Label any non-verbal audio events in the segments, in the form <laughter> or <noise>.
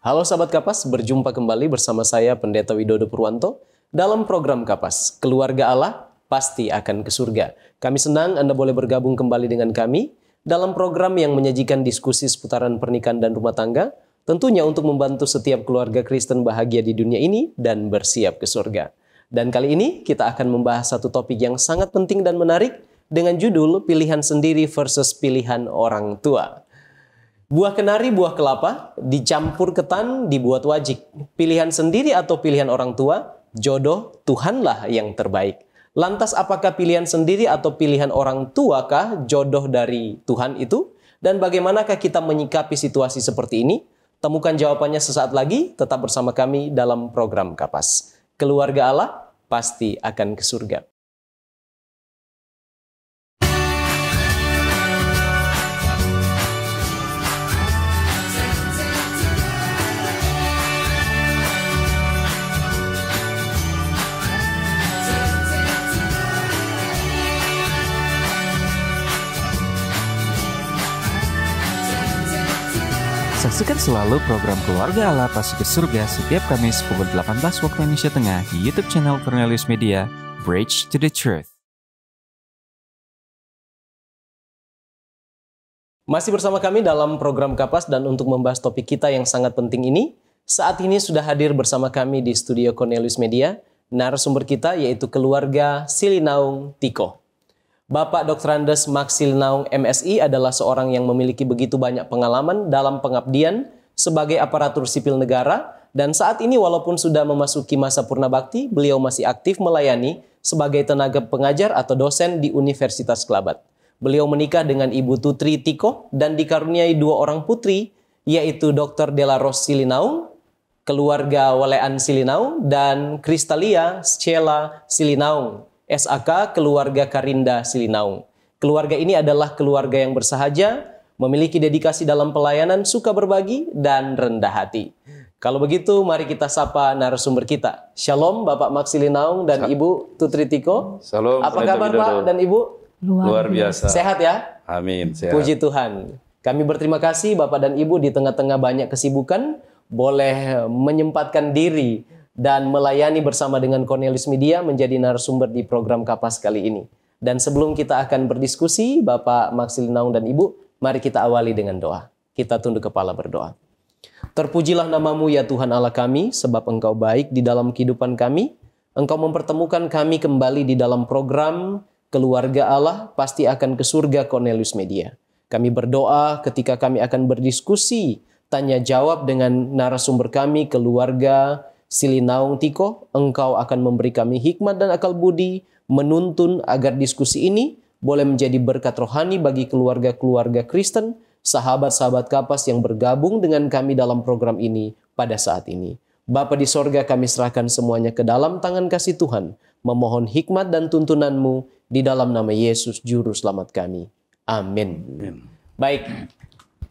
Halo sahabat Kapas, berjumpa kembali bersama saya Pendeta Widodo Purwanto dalam program Kapas, Keluarga Allah pasti akan ke surga. Kami senang Anda boleh bergabung kembali dengan kami dalam program yang menyajikan diskusi seputaran pernikahan dan rumah tangga, tentunya untuk membantu setiap keluarga Kristen bahagia di dunia ini dan bersiap ke surga. Dan kali ini kita akan membahas satu topik yang sangat penting dan menarik dengan judul Pilihan Sendiri versus Pilihan Orang Tua. Buah kenari, buah kelapa, dicampur ketan, dibuat wajik. Pilihan sendiri atau pilihan orang tua, jodoh Tuhanlah yang terbaik. Lantas apakah pilihan sendiri atau pilihan orang tua jodoh dari Tuhan itu? Dan bagaimanakah kita menyikapi situasi seperti ini? Temukan jawabannya sesaat lagi, tetap bersama kami dalam program Kapas. Keluarga Allah pasti akan ke surga. Saksikan selalu program Keluarga Allah Pasti ke Surga setiap Kamis pukul 18 waktu Indonesia Tengah di YouTube channel Cornelius Media, Bridge to the Truth. Masih bersama kami dalam program Kapas dan untuk membahas topik kita yang sangat penting ini, saat ini sudah hadir bersama kami di studio Cornelius Media, narasumber kita yaitu keluarga Silinaung Tiko. Bapak Dr. Andes Maxil Naung MSI adalah seorang yang memiliki begitu banyak pengalaman dalam pengabdian sebagai aparatur sipil negara dan saat ini walaupun sudah memasuki masa purna bakti, beliau masih aktif melayani sebagai tenaga pengajar atau dosen di Universitas Kelabat. Beliau menikah dengan Ibu Tutri Tiko dan dikaruniai dua orang putri yaitu Dr. Dela Ros Silinaung, keluarga Walean Silinaung dan Kristalia Sheila Silinaung SAK Keluarga Karinda Silinaung. Keluarga ini adalah keluarga yang bersahaja, memiliki dedikasi dalam pelayanan, suka berbagi, dan rendah hati. Kalau begitu, mari kita sapa narasumber kita. Shalom, Bapak Maksilinaung dan Ibu Tutri Tiko. Shalom. Apa kabar Pak dan Ibu? Luar, Luar biasa. Sehat ya? Amin. Sehat. Puji Tuhan. Kami berterima kasih Bapak dan Ibu di tengah-tengah banyak kesibukan boleh menyempatkan diri dan melayani bersama dengan Cornelius Media menjadi narasumber di program Kapas kali ini. Dan sebelum kita akan berdiskusi, Bapak Maksil Naung dan Ibu, mari kita awali dengan doa. Kita tunduk kepala berdoa. Terpujilah namamu ya Tuhan Allah kami, sebab engkau baik di dalam kehidupan kami. Engkau mempertemukan kami kembali di dalam program Keluarga Allah pasti akan ke surga Cornelius Media. Kami berdoa ketika kami akan berdiskusi, tanya jawab dengan narasumber kami, keluarga, Silinaung Tiko, engkau akan memberi kami hikmat dan akal budi, menuntun agar diskusi ini boleh menjadi berkat rohani bagi keluarga-keluarga Kristen, sahabat-sahabat kapas yang bergabung dengan kami dalam program ini pada saat ini. Bapa di sorga kami serahkan semuanya ke dalam tangan kasih Tuhan, memohon hikmat dan tuntunanmu di dalam nama Yesus Juru Selamat kami. Amin. Baik,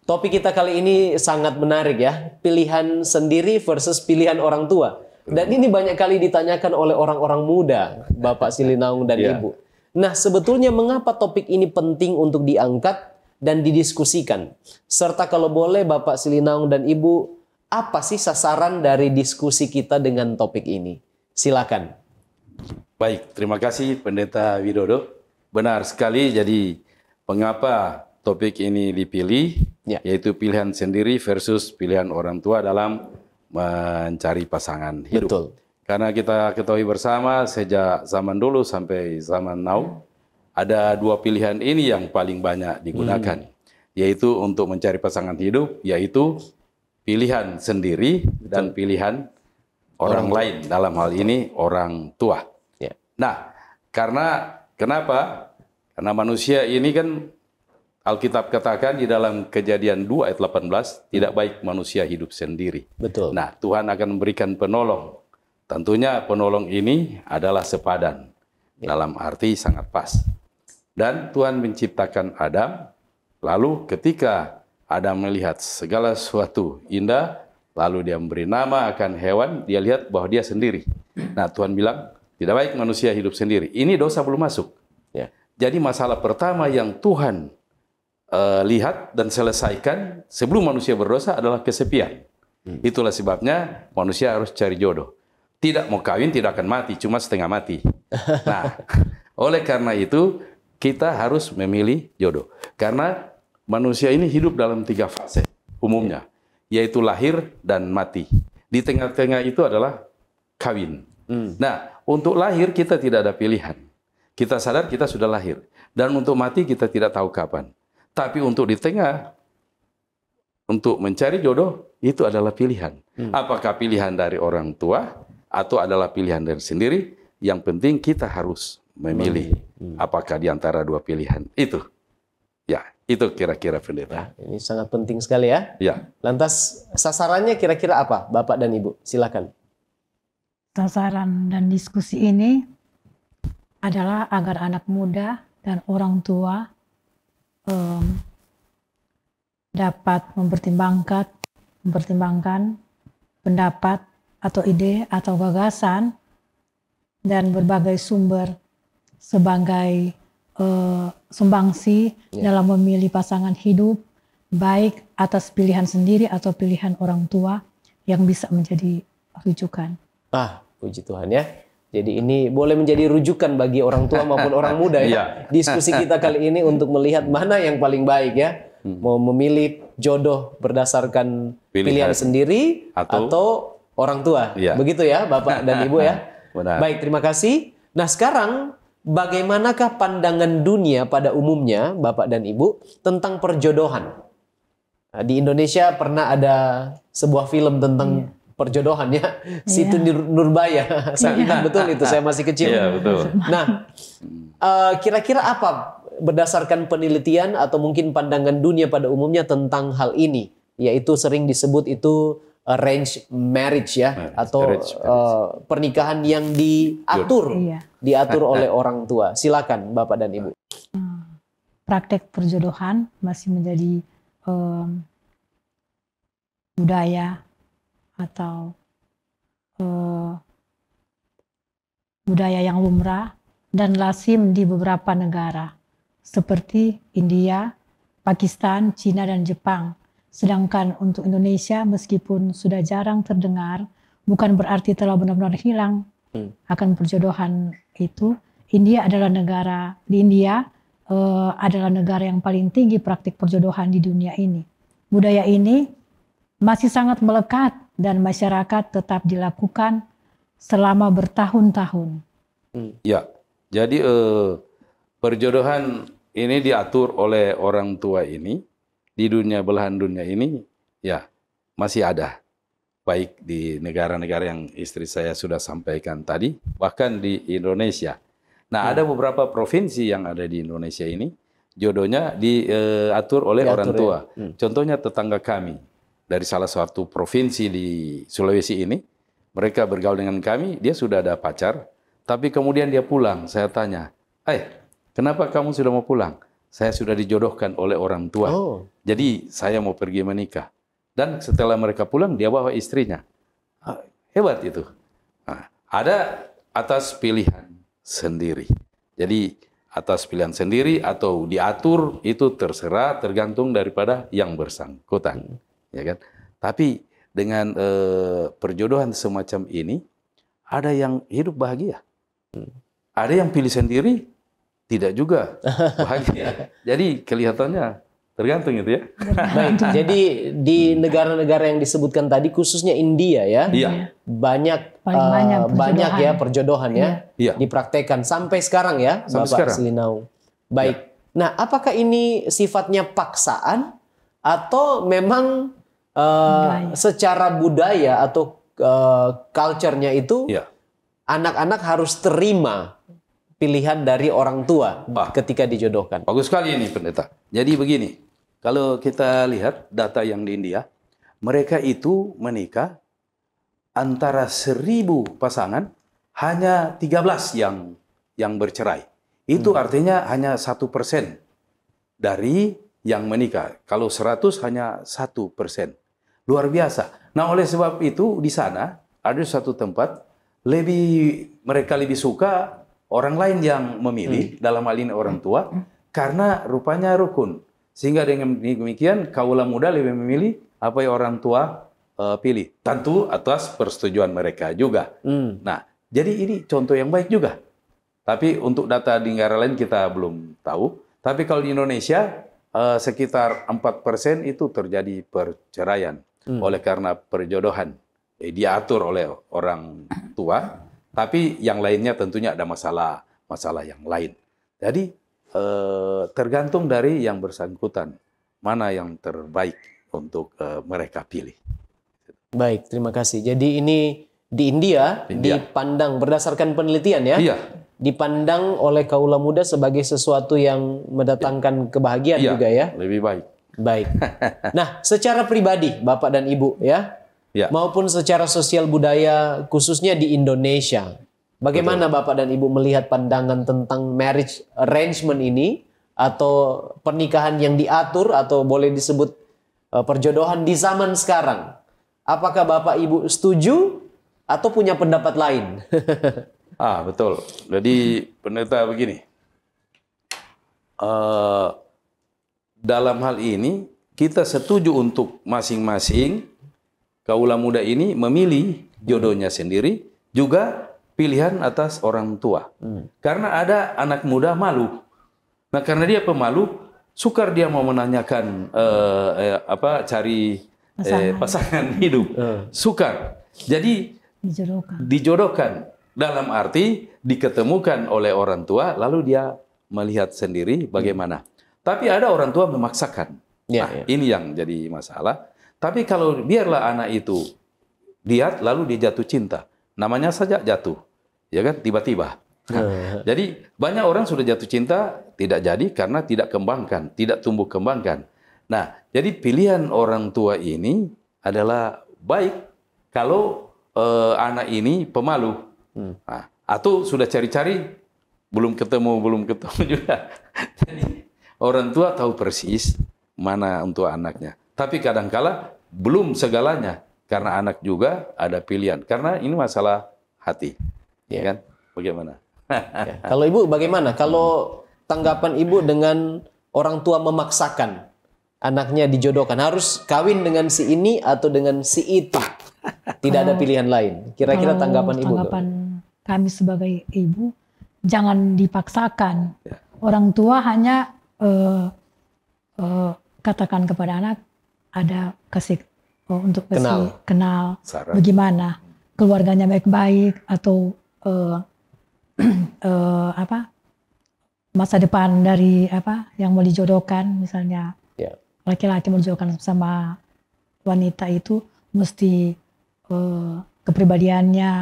Topik kita kali ini sangat menarik ya, pilihan sendiri versus pilihan orang tua. Dan ini banyak kali ditanyakan oleh orang-orang muda, Bapak Silinaung dan <laughs> yeah. Ibu. Nah, sebetulnya mengapa topik ini penting untuk diangkat dan didiskusikan? Serta kalau boleh Bapak Silinaung dan Ibu, apa sih sasaran dari diskusi kita dengan topik ini? Silakan. Baik, terima kasih Pendeta Widodo. Benar sekali, jadi mengapa topik ini dipilih Ya. Yaitu pilihan sendiri versus pilihan orang tua dalam mencari pasangan hidup. Betul. Karena kita ketahui bersama sejak zaman dulu sampai zaman now ada dua pilihan ini yang paling banyak digunakan, hmm. yaitu untuk mencari pasangan hidup, yaitu pilihan sendiri Betul. dan pilihan orang, orang lain tua. dalam hal ini orang tua. Ya. Nah, karena kenapa? Karena manusia ini kan Alkitab katakan di dalam Kejadian 2 ayat 18, tidak baik manusia hidup sendiri. Betul. Nah, Tuhan akan memberikan penolong. Tentunya penolong ini adalah sepadan. Ya. Dalam arti sangat pas. Dan Tuhan menciptakan Adam, lalu ketika Adam melihat segala sesuatu indah, lalu dia memberi nama akan hewan, dia lihat bahwa dia sendiri. Nah, Tuhan bilang, tidak baik manusia hidup sendiri. Ini dosa belum masuk. Ya. Jadi masalah pertama yang Tuhan uh, lihat dan selesaikan sebelum manusia berdosa adalah kesepian. Hmm. Itulah sebabnya manusia harus cari jodoh. Tidak mau kawin tidak akan mati, cuma setengah mati. <laughs> Nah, oleh karena itu kita harus memilih jodoh. Karena manusia ini hidup dalam tiga fase umumnya, yaitu lahir dan mati. Di tengah-tengah itu adalah kawin. Hmm. Nah, untuk lahir kita tidak ada pilihan. Kita sadar kita sudah lahir. Dan untuk mati kita tidak tahu kapan. Tapi untuk di tengah, untuk mencari jodoh, itu adalah pilihan. Hmm. Apakah pilihan dari orang tua atau adalah pilihan dari sendiri? Yang penting kita harus memilih hmm. Hmm. apakah di antara dua pilihan itu. Ya, itu kira-kira pendeta. Nah, ini sangat penting sekali ya. Ya. Lantas sasarannya kira-kira apa, Bapak dan Ibu? Silakan. Sasaran dan diskusi ini adalah agar anak muda dan orang tua um, dapat mempertimbangkan mempertimbangkan pendapat atau ide atau gagasan dan berbagai sumber sebagai uh, sumbangsi yeah. dalam memilih pasangan hidup baik atas pilihan sendiri atau pilihan orang tua yang bisa menjadi rujukan. Ah, puji Tuhan ya. Jadi ini boleh menjadi rujukan bagi orang tua maupun orang muda ya. <laughs> Iya. Diskusi kita kali ini untuk melihat mana yang paling baik ya. Hmm. Mau memilih jodoh berdasarkan pilihan, pilihan sendiri atau, atau orang tua. Iya. Begitu ya Bapak dan <laughs> Ibu ya. Benar. Baik, terima kasih. Nah, sekarang bagaimanakah pandangan dunia pada umumnya Bapak dan Ibu tentang perjodohan? Nah, di Indonesia pernah ada sebuah film tentang iya perjodohannya <laughs> situ iya. yeah. Nurbaya. Iya. <laughs> Saya yeah. betul ah, itu, ah. saya masih kecil. Yeah, betul. Nah, eh, kira-kira uh, apa berdasarkan penelitian atau mungkin pandangan dunia pada umumnya tentang hal ini, yaitu sering disebut itu eh, arrange marriage ya marriage, atau marriage, eh, marriage. Uh, pernikahan yang diatur iya. diatur ah, oleh orang tua. Silakan Bapak dan Ibu. Hmm. Praktek perjodohan masih menjadi um, budaya atau uh, budaya yang lumrah dan lazim di beberapa negara seperti India, Pakistan, Cina, dan Jepang. Sedangkan untuk Indonesia meskipun sudah jarang terdengar, bukan berarti telah benar-benar hilang hmm. akan perjodohan itu. India adalah negara di India uh, adalah negara yang paling tinggi praktik perjodohan di dunia ini. Budaya ini masih sangat melekat dan masyarakat tetap dilakukan selama bertahun-tahun. Hmm. Ya, jadi eh, perjodohan ini diatur oleh orang tua ini di dunia belahan dunia ini, ya masih ada baik di negara-negara yang istri saya sudah sampaikan tadi, bahkan di Indonesia. Nah, ya. ada hmm. beberapa provinsi yang ada di Indonesia ini jodohnya diatur eh, oleh diatur orang ya. tua. Ya. Hmm. Contohnya tetangga kami dari salah satu provinsi di Sulawesi ini, mereka bergaul dengan kami, dia sudah ada pacar, tapi kemudian dia pulang. Saya tanya, eh, kenapa kamu sudah mau pulang? Saya sudah dijodohkan oleh orang tua. Oh. Jadi saya mau pergi menikah. Dan setelah mereka pulang, dia bawa istrinya. Ah, hebat itu. Nah, ada atas pilihan sendiri. Jadi atas pilihan sendiri atau diatur itu terserah tergantung daripada yang bersangkutan ya kan? Tapi dengan e, perjodohan semacam ini, ada yang hidup bahagia, hmm. ada yang pilih sendiri, tidak juga <laughs> bahagia. Jadi kelihatannya tergantung itu ya. Baik. <laughs> Jadi di negara-negara yang disebutkan tadi, khususnya India ya, iya. banyak eh, banyak, uh, banyak ya perjodohan ya, iya. iya. dipraktekkan sampai sekarang ya, sampai Bapak Selinau. Baik. Ya. Nah, apakah ini sifatnya paksaan atau memang Eh, secara budaya atau uh, culture-nya itu ya. anak-anak harus terima pilihan dari orang tua ah. ketika dijodohkan. Bagus sekali ini pendeta. Jadi begini, kalau kita lihat data yang di India, mereka itu menikah antara seribu pasangan hanya 13 yang yang bercerai. Itu hmm. artinya hanya satu persen dari yang menikah. Kalau 100 hanya satu persen. Luar biasa. Nah, oleh sebab itu di sana ada satu tempat lebih mereka lebih suka orang lain yang memilih hmm. dalam hal ini orang tua hmm. karena rupanya rukun. Sehingga dengan demikian kaula muda lebih memilih apa yang orang tua uh, pilih. Tentu atas persetujuan mereka juga. Hmm. Nah, jadi ini contoh yang baik juga. Tapi untuk data di negara lain kita belum tahu. Tapi kalau di Indonesia eh, sekitar sekitar 4% itu terjadi perceraian. Hmm. Oleh karena perjodohan eh, atur oleh orang tua, tapi yang lainnya tentunya ada masalah masalah yang lain. Jadi eh, tergantung dari yang bersangkutan mana yang terbaik untuk eh, mereka pilih. Baik, terima kasih. Jadi ini di India, India. dipandang berdasarkan penelitian ya. Iya. Dipandang oleh kaula muda sebagai sesuatu yang mendatangkan iya. kebahagiaan iya, juga ya. Lebih baik. Baik. <laughs> Nah, secara pribadi Bapak dan Ibu ya, ya. maupun secara sosial budaya khususnya di Indonesia. Bagaimana Betul. Bapak dan Ibu melihat pandangan tentang marriage arrangement ini atau pernikahan yang diatur atau boleh disebut eh, perjodohan di zaman sekarang? Apakah Bapak Ibu setuju atau punya pendapat lain? <laughs> ah, betul. Jadi pendeta begini. Uh, dalam hal ini kita setuju untuk masing-masing kaula muda ini memilih jodohnya sendiri juga pilihan atas orang tua. Hmm. Karena ada anak muda malu. Nah, karena dia pemalu, sukar dia mau menanyakan uh, eh, apa cari pasangan, eh, pasangan <laughs> hidup. Uh. Sukar. Jadi dijodohkan. Dijodohkan dalam arti diketemukan oleh orang tua lalu dia melihat sendiri bagaimana. Hmm. Tapi ada orang tua memaksakan. Ya, nah, ya. Ini yang jadi masalah. Tapi kalau biarlah anak itu lihat lalu dia jatuh cinta. Namanya saja jatuh. Ya kan tiba-tiba. Nah, eh. jadi banyak orang sudah jatuh cinta tidak jadi karena tidak kembangkan, tidak tumbuh kembangkan. Nah, jadi pilihan orang tua ini adalah baik kalau eh, anak ini pemalu. Hmm. Nah, atau sudah cari-cari belum ketemu, belum ketemu <laughs> juga. jadi Orang tua tahu persis mana untuk anaknya. Tapi kadangkala belum segalanya karena anak juga ada pilihan. Karena ini masalah hati, ya. ya. kan? Bagaimana? <laughs> ya. Kalau ibu bagaimana? Kalau tanggapan ibu dengan orang tua memaksakan anaknya dijodohkan harus kawin dengan si ini atau dengan si itu, tidak ada eh, pilihan lain. Kira-kira tanggapan, ibu? Tanggapan kami sebagai ibu, jangan dipaksakan. Ya. Orang tua hanya uh, uh, katakan kepada anak ada kasih oh, untuk kasih kenal, kenal bagaimana keluarganya baik-baik atau uh, uh, <clears throat> apa masa depan dari apa yang mau dijodohkan misalnya ya. laki-laki yeah. mau dijodohkan sama wanita itu mesti uh, kepribadiannya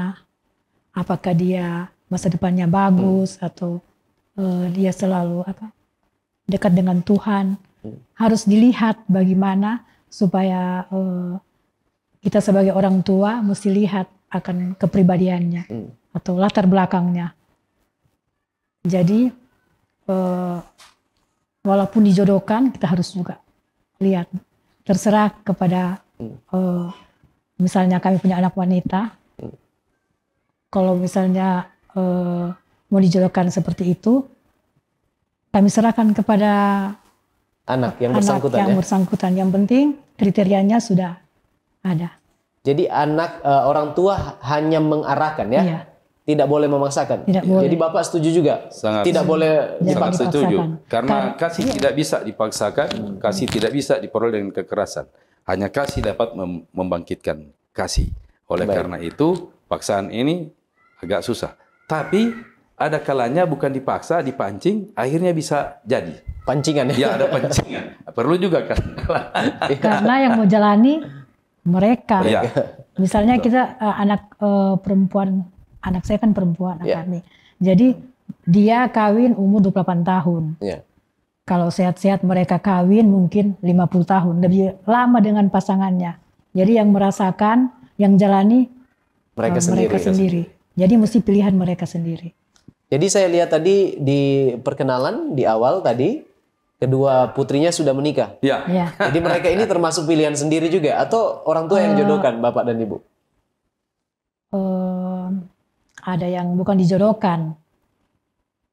apakah dia masa depannya bagus hmm. atau uh, dia selalu apa dekat dengan Tuhan. Hmm. Harus dilihat bagaimana supaya uh, kita sebagai orang tua mesti lihat akan kepribadiannya hmm. atau latar belakangnya. Jadi uh, walaupun dijodohkan kita harus juga lihat terserah kepada uh, misalnya kami punya anak wanita. Hmm. Kalau misalnya uh, mau dijodohkan seperti itu, kami serahkan kepada anak yang bersangkutan. yang ya? bersangkutan. Yang penting kriterianya sudah ada. Jadi anak uh, orang tua hanya mengarahkan ya. Iya. Tidak boleh memaksakan. Tidak boleh. Jadi bapak setuju juga. Sangat tidak boleh dipaksakan. Sangat setuju. Karena, Kar kasih iya. tidak bisa dipaksakan, hmm. kasih tidak bisa diperoleh dengan kekerasan. Hanya kasih dapat mem membangkitkan kasih. Oleh Baik. karena itu paksaan ini agak susah. Tapi ada kalanya bukan dipaksa, dipancing, akhirnya bisa jadi. Pancingan ya? Ya, ada pancingan. Perlu juga kan. <laughs> Iya. Karena yang mau jalani mereka. Ya. Misalnya kita uh, anak uh, perempuan, anak saya kan perempuan, ya. kami. Jadi dia kawin umur 28 tahun. Ya. Kalau sehat-sehat mereka kawin mungkin 50 tahun. Lebih lama dengan pasangannya. Jadi yang merasakan, yang jalani mereka, uh, sendiri, mereka sendiri. Jadi mesti pilihan mereka sendiri. Jadi saya lihat tadi di perkenalan di awal tadi kedua putrinya sudah menikah. Ya. ya. Jadi mereka ini termasuk pilihan sendiri juga atau orang tua yang eh. jodohkan bapak dan ibu? Uh, ada yang bukan dijodohkan.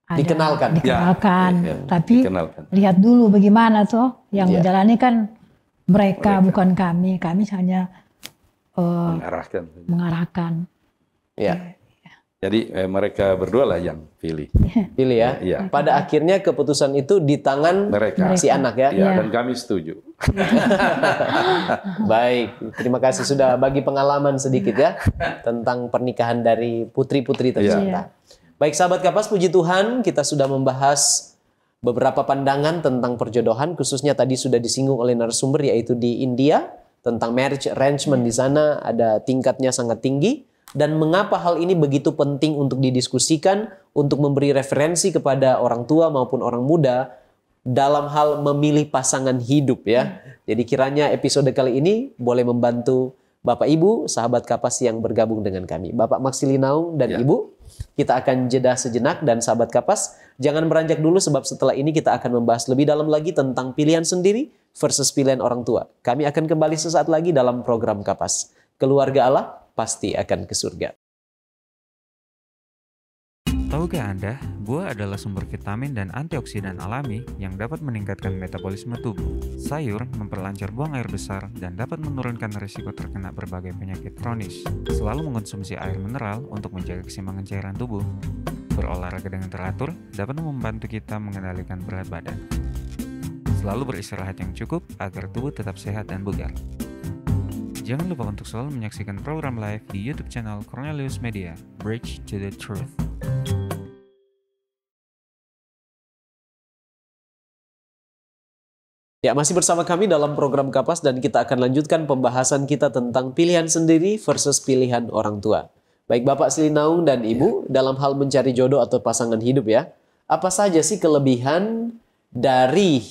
Ada, dikenalkan. Dikenalkan. Ya, ya, ya, Tapi dikenalkan. lihat dulu bagaimana tuh yang ya. menjalani kan mereka, mereka bukan kami. Kami hanya uh, mengarahkan. Mengarahkan. Ya. Jadi eh, mereka berdua lah yang pilih. <laughs> Pilih ya. ya. Pada akhirnya keputusan itu di tangan mereka. si anak ya. ya. Dan iya. kami setuju. <laughs> Baik, terima kasih sudah bagi pengalaman sedikit ya tentang pernikahan dari putri-putri iya. tercinta. Baik sahabat kapas, puji Tuhan kita sudah membahas beberapa pandangan tentang perjodohan khususnya tadi sudah disinggung oleh narasumber yaitu di India tentang marriage arrangement di sana ada tingkatnya sangat tinggi dan mengapa hal ini begitu penting untuk didiskusikan untuk memberi referensi kepada orang tua maupun orang muda dalam hal memilih pasangan hidup ya. Hmm. Jadi kiranya episode kali ini boleh membantu Bapak Ibu, sahabat kapas yang bergabung dengan kami. Bapak Maksilinau dan ya. Ibu, kita akan jeda sejenak dan sahabat kapas jangan beranjak dulu sebab setelah ini kita akan membahas lebih dalam lagi tentang pilihan sendiri versus pilihan orang tua. Kami akan kembali sesaat lagi dalam program kapas keluarga Allah pasti akan ke surga. Tahukah Anda, buah adalah sumber vitamin dan antioksidan alami yang dapat meningkatkan metabolisme tubuh. Sayur memperlancar buang air besar dan dapat menurunkan risiko terkena berbagai penyakit kronis. Selalu mengonsumsi air mineral untuk menjaga keseimbangan cairan tubuh. Berolahraga dengan teratur dapat membantu kita mengendalikan berat badan. Selalu beristirahat yang cukup agar tubuh tetap sehat dan bugar. Jangan lupa untuk selalu menyaksikan program live di YouTube channel Cornelius Media, Bridge to the Truth. Ya, masih bersama kami dalam program Kapas dan kita akan lanjutkan pembahasan kita tentang pilihan sendiri versus pilihan orang tua. Baik Bapak Silinaung dan ya. Ibu, ya. dalam hal mencari jodoh atau pasangan hidup ya, apa saja sih kelebihan dari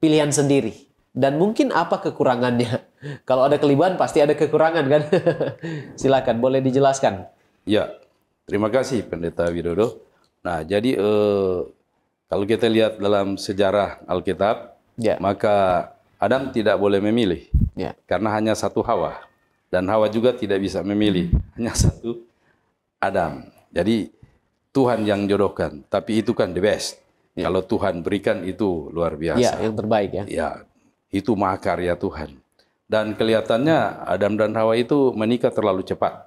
pilihan sendiri? Dan mungkin apa kekurangannya? Kalau ada kelebihan pasti ada kekurangan kan? <laughs> Silakan boleh dijelaskan. Ya, terima kasih Pendeta Widodo. Nah, jadi eh, kalau kita lihat dalam sejarah Alkitab, ya. maka Adam tidak boleh memilih ya. karena hanya satu Hawa dan Hawa juga tidak bisa memilih, hanya satu Adam. Jadi Tuhan yang jodohkan, tapi itu kan the best. Ya. Kalau Tuhan berikan itu luar biasa. Ya, yang terbaik ya. Ya, itu mahakarya Tuhan. Dan kelihatannya Adam dan Hawa itu menikah terlalu cepat.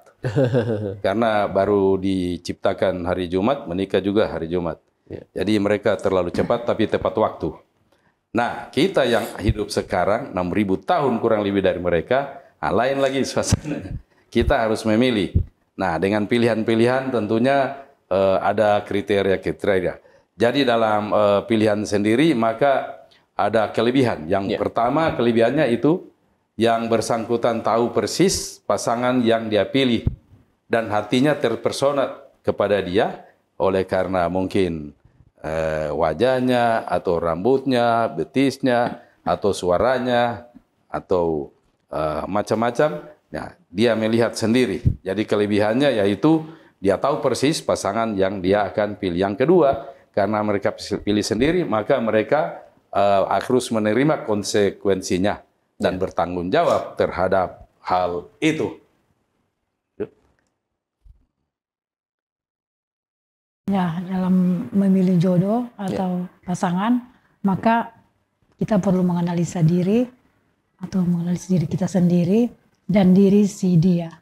<laughs> Karena baru diciptakan hari Jumat, menikah juga hari Jumat. Ya. Jadi mereka terlalu cepat tapi tepat waktu. Nah, kita yang hidup sekarang 6000 tahun kurang lebih dari mereka, nah, lain lagi suasana. Kita harus memilih. Nah, dengan pilihan-pilihan tentunya uh, ada kriteria-kriteria. Jadi dalam uh, pilihan sendiri maka ada kelebihan. Yang ya. pertama kelebihannya itu yang bersangkutan tahu persis pasangan yang dia pilih dan hatinya terpersonat kepada dia oleh karena mungkin eh, wajahnya atau rambutnya, betisnya atau suaranya atau eh, macam-macam. ya dia melihat sendiri. Jadi kelebihannya yaitu dia tahu persis pasangan yang dia akan pilih. Yang kedua, karena mereka pilih sendiri, maka mereka uh, eh, harus menerima konsekuensinya dan ya. bertanggung jawab terhadap hal itu. Ya, ya dalam memilih jodoh ya. atau ya. pasangan, maka kita perlu menganalisa diri atau menganalisa diri kita sendiri dan diri si dia.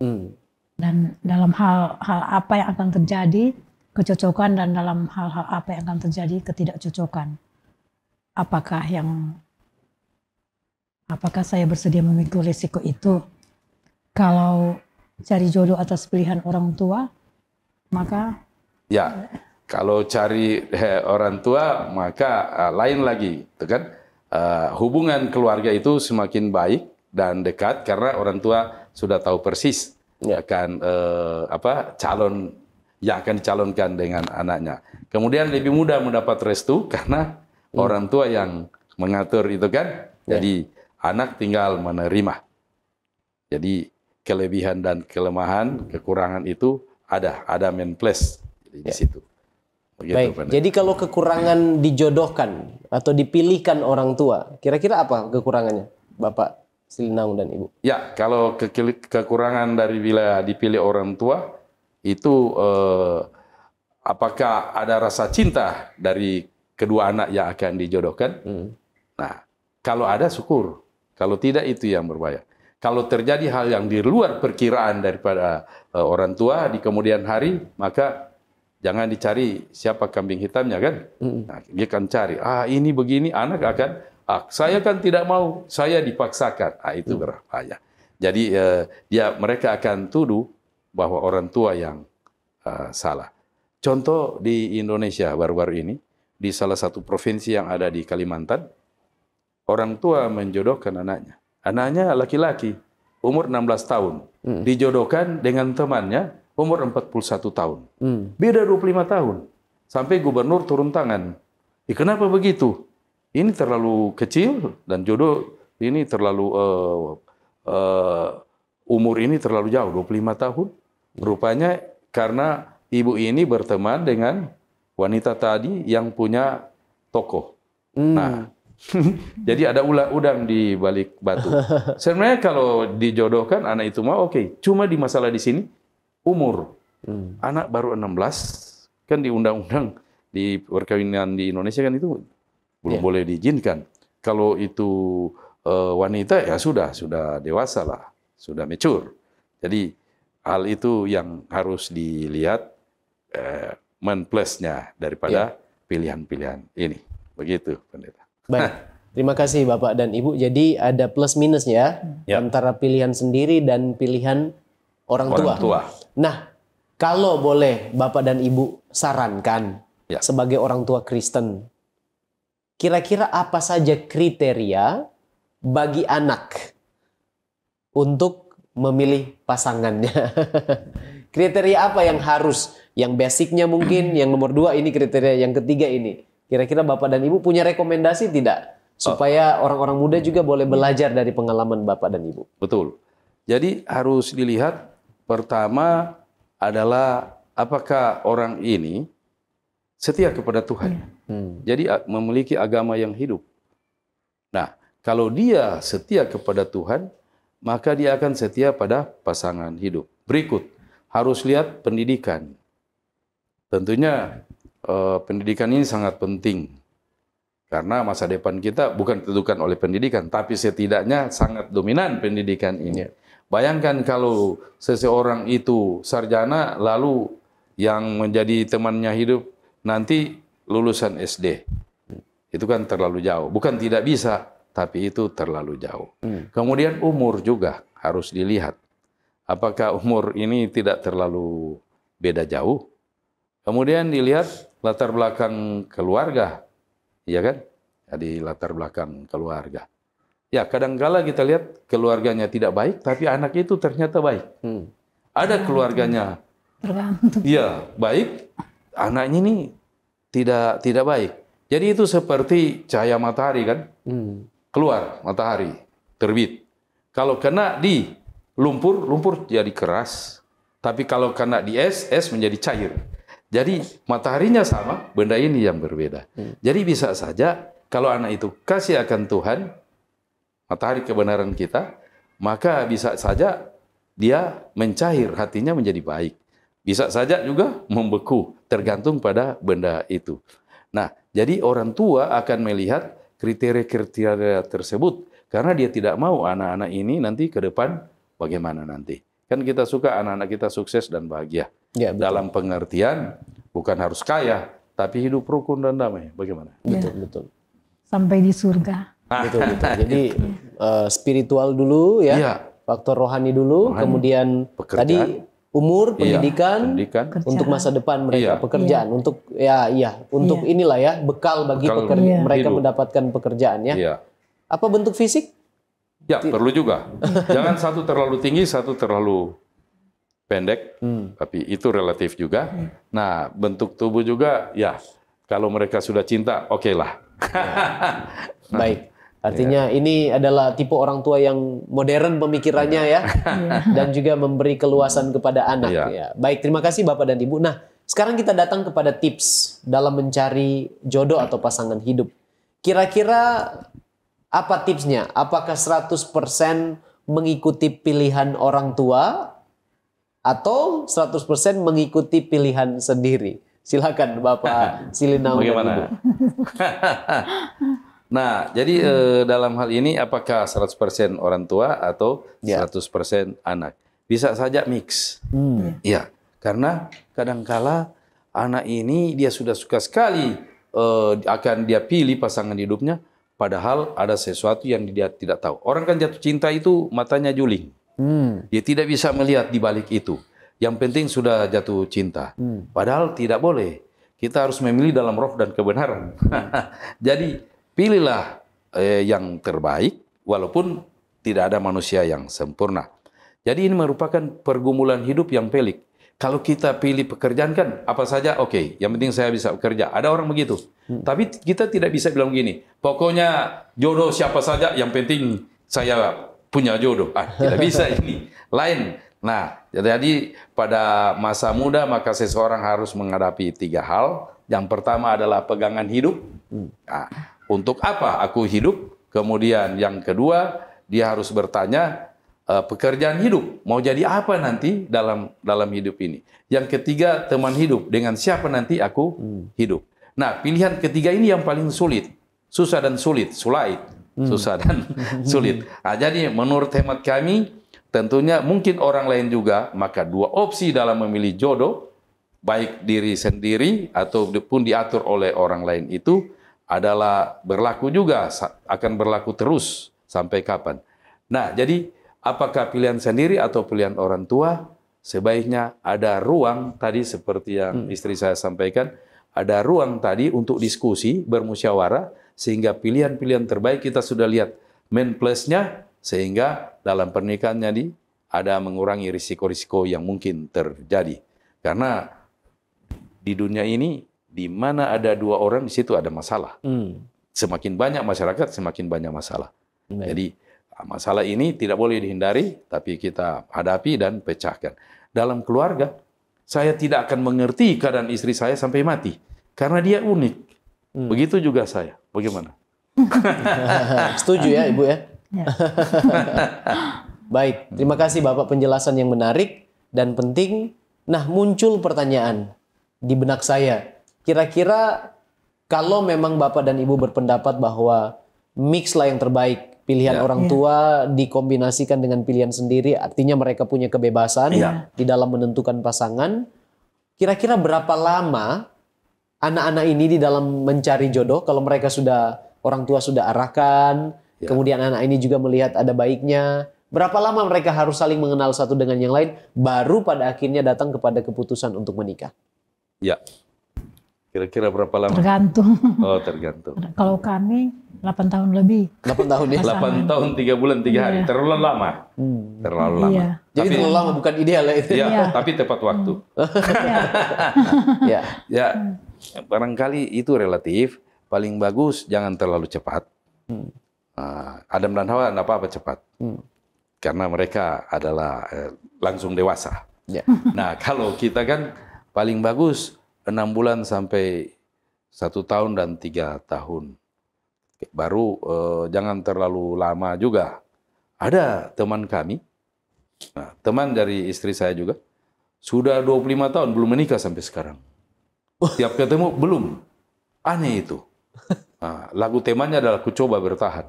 Hmm. Dan dalam hal hal apa yang akan terjadi kecocokan dan dalam hal-hal apa yang akan terjadi ketidakcocokan. Apakah yang Apakah saya bersedia memikul risiko itu? Kalau cari jodoh atas pilihan orang tua, maka ya kalau cari he, orang tua maka uh, lain lagi, itu kan Uh, hubungan keluarga itu semakin baik dan dekat karena orang tua sudah tahu persis ya. akan ya uh, e, apa calon yang akan dicalonkan dengan anaknya. Kemudian lebih mudah mendapat restu karena hmm. orang tua yang mengatur itu kan. Ya. Jadi Anak tinggal menerima. Jadi kelebihan dan kelemahan, kekurangan itu ada, ada main place Jadi ya. di situ. Begitu, Baik. Jadi kalau kekurangan dijodohkan atau dipilihkan orang tua, kira-kira apa kekurangannya, Bapak Silinaung dan Ibu? Ya, kalau ke kekurangan dari bila dipilih orang tua itu eh, apakah ada rasa cinta dari kedua anak yang akan dijodohkan? Hmm. Nah, kalau ada syukur. Kalau tidak itu yang berbahaya. Kalau terjadi hal yang di luar perkiraan daripada uh, orang tua di kemudian hari, maka jangan dicari siapa kambing hitamnya kan? Hmm. Nah, dia akan cari, ah ini begini, anak akan, ah saya kan tidak mau, saya dipaksakan. Ah itu hmm. berbahaya. Jadi uh, dia mereka akan tuduh bahwa orang tua yang uh, salah. Contoh di Indonesia baru-baru ini di salah satu provinsi yang ada di Kalimantan, orang tua menjodohkan anaknya. Anaknya laki-laki, umur 16 tahun, hmm. dijodohkan dengan temannya umur 41 tahun. Hmm. Beda 25 tahun. Sampai gubernur turun tangan. Ya, kenapa begitu? Ini terlalu kecil dan jodoh ini terlalu uh, uh, umur ini terlalu jauh 25 tahun. Rupanya karena ibu ini berteman dengan wanita tadi yang punya toko. Hmm. Nah, <laughs> Jadi ada ular udang di balik batu. <laughs> Sebenarnya kalau dijodohkan anak itu mau oke. Okay. Cuma di masalah di sini umur. Hmm. Anak baru 16 kan di undang-undang di perkawinan di Indonesia kan itu belum yeah. boleh diizinkan. Kalau itu uh, wanita ya sudah sudah dewasa lah, sudah mature. Jadi hal itu yang harus dilihat eh, men plusnya daripada iya. pilihan-pilihan yeah. ini. Begitu pendeta. Baik. Terima kasih Bapak dan Ibu. Jadi ada plus minusnya ya. antara pilihan sendiri dan pilihan orang, orang tua. Nah, kalau boleh Bapak dan Ibu sarankan yep. Ya. sebagai orang tua Kristen, kira-kira apa saja kriteria bagi anak untuk memilih pasangannya? <laughs> kriteria apa yang harus? Yang basicnya mungkin, yang nomor dua ini kriteria, yang ketiga ini Kira-kira Bapak dan Ibu punya rekomendasi tidak supaya oh. orang-orang muda juga boleh hmm. belajar dari pengalaman Bapak dan Ibu? Betul. Jadi harus dilihat pertama adalah apakah orang ini setia kepada Tuhan. Iya. Hmm. Jadi memiliki agama yang hidup. Nah, kalau dia setia kepada Tuhan, maka dia akan setia pada pasangan hidup. Berikut, harus lihat pendidikan. Tentunya eh, pendidikan ini sangat penting. Karena masa depan kita bukan ditentukan oleh pendidikan, tapi setidaknya sangat dominan pendidikan ini. Ya. Bayangkan kalau seseorang itu sarjana lalu yang menjadi temannya hidup nanti lulusan SD. Itu kan terlalu jauh. Bukan tidak bisa, tapi itu terlalu jauh. Hmm. Kemudian umur juga harus dilihat. Apakah umur ini tidak terlalu beda jauh? Kemudian dilihat latar belakang keluarga, iya kan? Jadi latar belakang keluarga. Ya, kadangkala kita lihat keluarganya tidak baik, tapi anak itu ternyata baik. Hmm. Ada keluarganya, iya baik, anaknya ini tidak tidak baik. Jadi itu seperti cahaya matahari kan, hmm. keluar matahari terbit. Kalau kena di lumpur, lumpur jadi keras. Tapi kalau kena di es, es menjadi cair. Jadi mataharinya sama, benda ini yang berbeda. Hmm. Jadi bisa saja kalau anak itu kasih akan Tuhan, matahari kebenaran kita, maka bisa saja dia mencair hatinya menjadi baik. Bisa saja juga membeku, tergantung pada benda itu. Nah, jadi orang tua akan melihat kriteria-kriteria tersebut karena dia tidak mau anak-anak ini nanti ke depan bagaimana nanti. Kan kita suka anak-anak kita sukses dan bahagia. Ya, betul. Dalam pengertian bukan harus kaya, tapi hidup rukun dan damai. Bagaimana? Betul, ya. betul. Sampai di surga. Ah. Betul, betul. <laughs> Jadi uh, spiritual dulu ya. ya. Faktor rohani dulu, rohani. kemudian pekerjaan. tadi umur, iya, pendidikan, pendidikan. untuk masa depan mereka, ya. pekerjaan ya. untuk ya iya, untuk ya. inilah ya bekal bagi bekal pekerja, ya. mereka hidup. mendapatkan pekerjaan ya. ya. Apa bentuk fisik? Ya, perlu juga. <laughs> Jangan satu terlalu tinggi, satu terlalu pendek, hmm. tapi itu relatif juga. Hmm. Nah, bentuk tubuh juga, ya kalau mereka sudah cinta, oke okay lah. Ya. <laughs> Baik. Artinya ya. ini adalah tipe orang tua yang modern pemikirannya iya. ya, iya. dan juga memberi keluasan kepada anak. Ya. Ya. Baik, terima kasih Bapak dan Ibu. Nah, sekarang kita datang kepada tips dalam mencari jodoh atau pasangan hidup. Kira-kira apa tipsnya? Apakah 100% mengikuti pilihan orang tua atau 100% mengikuti pilihan sendiri. Silakan Bapak <laughs> Silinau. Bagaimana? <laughs> nah, jadi hmm. eh, dalam hal ini apakah 100% orang tua atau ya. 100% anak? Bisa saja mix. Hmm. Ya, karena kadangkala anak ini dia sudah suka sekali eh, akan dia pilih pasangan hidupnya padahal ada sesuatu yang dia tidak tahu. Orang kan jatuh cinta itu matanya juling. Hmm. Dia tidak bisa melihat di balik itu. Yang penting sudah jatuh cinta. Hmm. Padahal tidak boleh. Kita harus memilih dalam roh dan kebenaran. <laughs> Jadi pilihlah eh, yang terbaik, walaupun tidak ada manusia yang sempurna. Jadi ini merupakan pergumulan hidup yang pelik. Kalau kita pilih pekerjaan kan apa saja oke, okay, yang penting saya bisa bekerja. Ada orang begitu. Hmm. Tapi kita tidak bisa bilang gini, pokoknya jodoh siapa saja yang penting saya punya jodoh. Ah, tidak bisa <laughs> ini. Lain. Nah, jadi pada masa muda maka seseorang harus menghadapi tiga hal. Yang pertama adalah pegangan hidup. Nah, untuk apa aku hidup? Kemudian yang kedua, dia harus bertanya uh, pekerjaan hidup. Mau jadi apa nanti dalam dalam hidup ini? Yang ketiga, teman hidup. Dengan siapa nanti aku hmm. hidup? Nah, pilihan ketiga ini yang paling sulit. Susah dan sulit, sulait. Hmm. susah dan <laughs> sulit. Nah, jadi menurut hemat kami tentunya mungkin orang lain juga maka dua opsi dalam memilih jodoh baik diri sendiri ataupun diatur oleh orang lain itu adalah berlaku juga akan berlaku terus sampai kapan. Nah, jadi apakah pilihan sendiri atau pilihan orang tua sebaiknya ada ruang tadi seperti yang hmm. istri saya sampaikan ada ruang tadi untuk diskusi bermusyawarah sehingga pilihan-pilihan terbaik kita sudah lihat main plusnya sehingga dalam pernikahannya di ada mengurangi risiko-risiko yang mungkin terjadi karena di dunia ini di mana ada dua orang di situ ada masalah hmm. semakin banyak masyarakat semakin banyak masalah hmm. jadi masalah ini tidak boleh dihindari tapi kita hadapi dan pecahkan dalam keluarga saya tidak akan mengerti keadaan istri saya sampai mati karena dia unik. Hmm. Begitu juga saya. Bagaimana? <laughs> Setuju ya Ibu ya? ya. <laughs> Baik, terima kasih Bapak penjelasan yang menarik dan penting. Nah, muncul pertanyaan di benak saya. Kira-kira kalau memang Bapak dan Ibu berpendapat bahwa mix lah yang terbaik, pilihan ya. orang ya. tua ya. dikombinasikan dengan pilihan sendiri, artinya mereka punya kebebasan ya. di dalam menentukan pasangan. Kira-kira berapa lama anak-anak ini di dalam mencari jodoh kalau mereka sudah orang tua sudah arahkan, ya. kemudian anak ini juga melihat ada baiknya. Berapa lama mereka harus saling mengenal satu dengan yang lain baru pada akhirnya datang kepada keputusan untuk menikah? Ya. Kira-kira berapa lama? Tergantung. Oh, tergantung. <laughs> Kalau kami 8 tahun lebih. 8 tahun ya? 8 tahun 3 bulan 3 hari. Iya. Terlalu lama. Hmm. Terlalu iya. lama. Iya. Tapi, Jadi terlalu lama bukan ideal ya itu. Iya, iya. tapi tepat waktu. Hmm. <laughs> ya. ya. ya barangkali itu relatif. Paling bagus jangan terlalu cepat. Hmm. Uh, Adam dan Hawa tidak apa-apa cepat, hmm. karena mereka adalah eh, langsung dewasa. Yeah. <laughs> Nah kalau kita kan paling bagus enam bulan sampai satu tahun dan tiga tahun. Baru eh, jangan terlalu lama juga. Ada teman kami, nah, teman dari istri saya juga, sudah 25 tahun belum menikah sampai sekarang. Tiap ketemu belum. Aneh itu. Nah, lagu temanya adalah ku coba bertahan.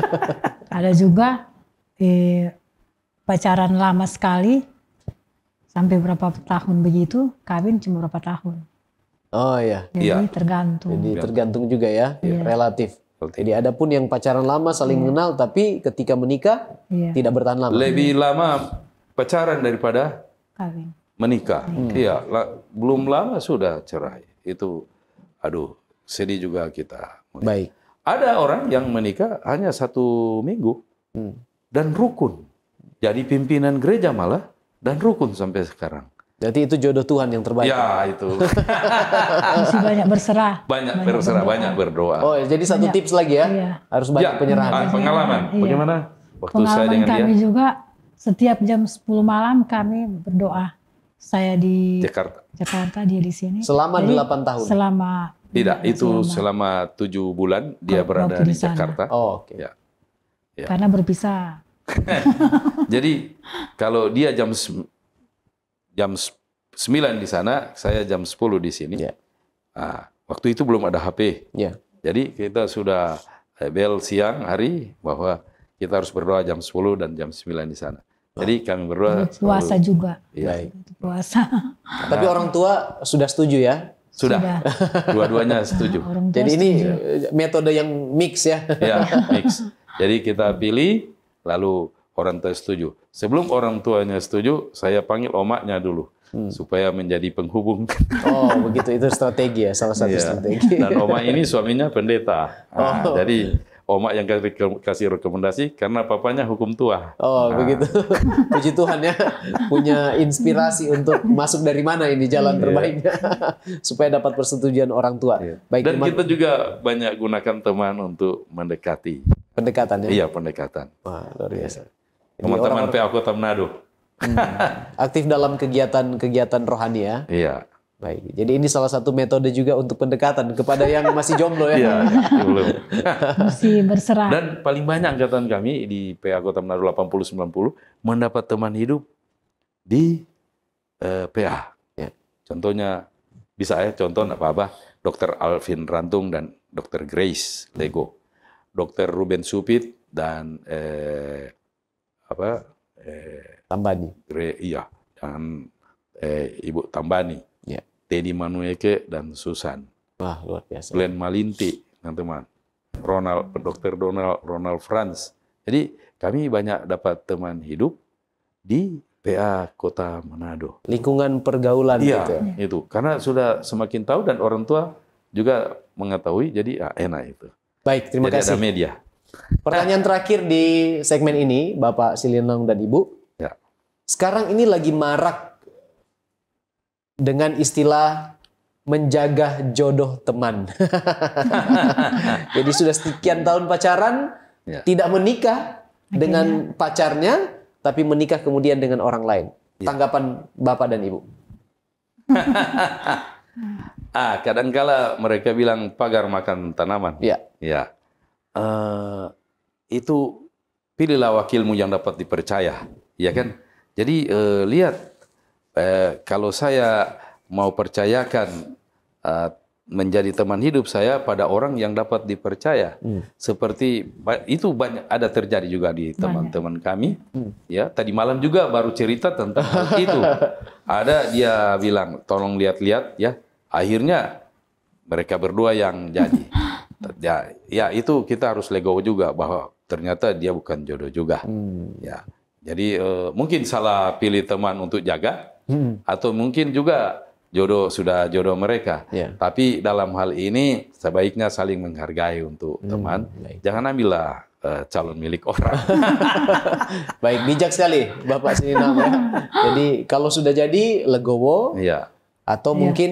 <laughs> Ada juga eh, pacaran lama sekali sampai berapa tahun begitu, kawin cuma berapa tahun. Oh iya. Jadi ya. tergantung. Jadi iya. tergantung juga ya, ya. relatif. Jadi ada pun yang pacaran lama saling ya. mengenal tapi ketika menikah ya. tidak bertahan lama. Lebih lama pacaran daripada kawin. Menikah. Hmm. Iya, iya belum lama sudah cerai. Itu aduh, sedih juga kita. Baik. Ada orang yang menikah hanya satu minggu hmm. dan rukun. Jadi pimpinan gereja malah dan rukun sampai sekarang. Jadi itu jodoh Tuhan yang terbaik. Ya itu. <laughs> Masih banyak berserah. Banyak, banyak berserah, berdoa. banyak berdoa. Oh jadi satu tips lagi ya, iya. harus banyak ya, penyerahan. Pengalaman, ah, pengalaman. Iya. bagaimana? Waktu pengalaman saya dengan kami dia. juga setiap jam 10 malam kami berdoa saya di Jakarta. Jakarta dia di sini. Selama Jadi, 8 tahun. Selama tidak, iya, itu selama tujuh bulan dia berada di, di Jakarta. Oh, oke. Okay. Ya. ya. Karena berpisah. <laughs> Jadi kalau dia jam jam 9 di sana, saya jam 10 di sini. Ya. Nah, waktu itu belum ada HP. Ya. Jadi kita sudah eh, bel siang hari bahwa kita harus berdoa jam 10 dan jam 9 di sana. Jadi kami berdua puasa juga. Iya. Puasa. <laughs> Tapi orang tua sudah setuju ya? Sudah. sudah. <laughs> Dua-duanya setuju. Orang tua Jadi ini metode yang mix ya. Ya, <laughs> mix. Jadi kita pilih lalu orang tua setuju. Sebelum orang tuanya setuju, saya panggil omaknya dulu hmm. supaya menjadi penghubung. Oh, begitu itu strategi ya, salah satu iya. strategi. Dan omak ini suaminya pendeta. Nah, oh. jadi Oma yang kasih rekomendasi karena papanya hukum tua. Oh nah. begitu. <laughs> Puji Tuhan ya punya inspirasi untuk masuk dari mana ini jalan iya. terbaiknya <laughs> supaya dapat persetujuan orang tua. Yeah. Baik, Dan kita juga banyak gunakan teman untuk mendekati. Pendekatan ya? Iya pendekatan. Wah luar iya. biasa. Teman-teman PA Kota Manado. Hmm. Aktif dalam kegiatan-kegiatan rohani ya? Iya. Baik. Jadi ini salah satu metode juga untuk pendekatan kepada yang masih jomblo ya. Iya, iya belum. <laughs> masih berserah. Dan paling banyak angkatan kami di PA Kota Manado 80 90 mendapat teman hidup di eh, PA. Ya. Contohnya bisa ya contoh apa apa Dr. Alvin Rantung dan Dr. Grace Lego. Dr. Ruben Supit dan eh, apa eh, Tambani. iya, dan eh, Ibu Tambani Teddy Manueke dan Susan. Wah, luar biasa. Glenn Malinti, teman-teman. Ronald, Dr. Donald, Ronald Franz. Jadi kami banyak dapat teman hidup di PA Kota Manado. Lingkungan pergaulan iya, gitu. Ya. itu. Karena sudah semakin tahu dan orang tua juga mengetahui, jadi ya, enak itu. Baik, terima jadi kasih. Ada media. Pertanyaan terakhir di segmen ini, Bapak Silinong dan Ibu. Ya. Sekarang ini lagi marak dengan istilah menjaga jodoh teman. <laughs> Jadi sudah sekian tahun pacaran, ya. tidak menikah Akhirnya. dengan pacarnya, tapi menikah kemudian dengan orang lain. Ya. Tanggapan bapak dan ibu? <laughs> ah, kadangkala mereka bilang pagar makan tanaman. Ya. Ya. Uh, itu pilihlah wakilmu yang dapat dipercaya, ya kan? Jadi uh, lihat eh, kalau saya mau percayakan eh, menjadi teman hidup saya pada orang yang dapat dipercaya. Hmm. Seperti itu banyak ada terjadi juga di teman-teman kami. Hmm. Ya, tadi malam juga baru cerita tentang itu. <laughs> Ada dia bilang, "Tolong lihat-lihat ya." Akhirnya mereka berdua yang jadi. <laughs> Ya, ya itu kita harus legowo juga bahwa ternyata dia bukan jodoh juga. Hmm. Ya. Jadi uh, mungkin salah pilih teman untuk jaga, Hmm. atau mungkin juga jodoh sudah jodoh mereka. Yeah. Tapi dalam hal ini sebaiknya saling menghargai untuk hmm, teman. Baik. Jangan ambillah uh, eh, calon milik orang. <laughs> baik, bijak sekali Bapak namanya. jadi kalau sudah jadi legowo yeah. atau yeah. mungkin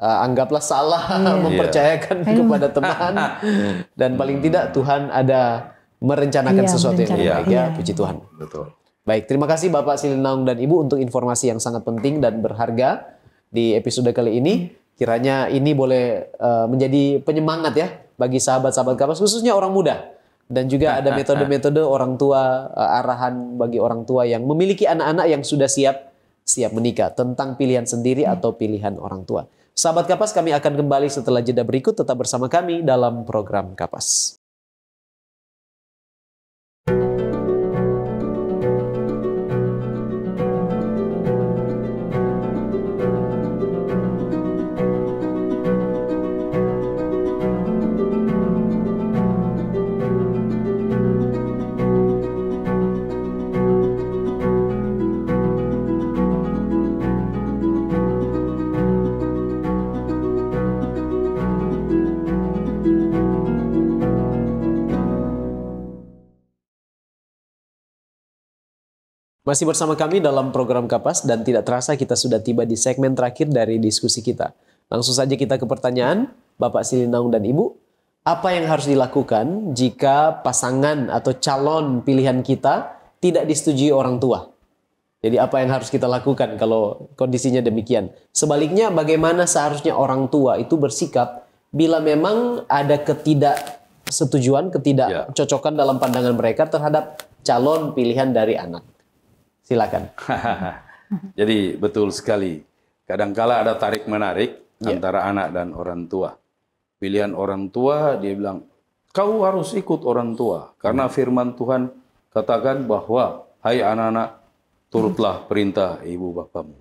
uh, anggaplah salah yeah. <laughs> mempercayakan yeah. kepada teman <laughs> dan paling tidak Tuhan ada merencanakan yeah, sesuatu yang baik ya, iya. puji Tuhan. Betul. Baik, terima kasih Bapak Silinaung dan Ibu untuk informasi yang sangat penting dan berharga di episode kali ini. Kiranya ini boleh eh, menjadi penyemangat ya bagi sahabat-sahabat kapas khususnya orang muda dan juga ada <laughs> metode-metode orang tua eh, arahan bagi orang tua yang memiliki anak-anak yang sudah siap siap menikah tentang pilihan sendiri atau pilihan orang tua. Sahabat Kapas kami akan kembali setelah jeda berikut tetap bersama kami dalam program Kapas. Masih bersama kami dalam program Kapas dan tidak terasa kita sudah tiba di segmen terakhir dari diskusi kita. Langsung saja kita ke pertanyaan, Bapak Silinaung dan Ibu, apa yang harus dilakukan jika pasangan atau calon pilihan kita tidak disetujui orang tua? Jadi apa yang harus kita lakukan kalau kondisinya demikian? Sebaliknya bagaimana seharusnya orang tua itu bersikap bila memang ada ketidaksetujuan, ketidakcocokan ya. dalam pandangan mereka terhadap calon pilihan dari anak? Silakan. <laughs> Jadi betul sekali. Kadangkala ada tarik menarik yeah. antara anak dan orang tua. Pilihan orang tua dia bilang, kau harus ikut orang tua karena hmm. firman Tuhan katakan bahwa hai anak-anak turutlah hmm. perintah ibu bapamu.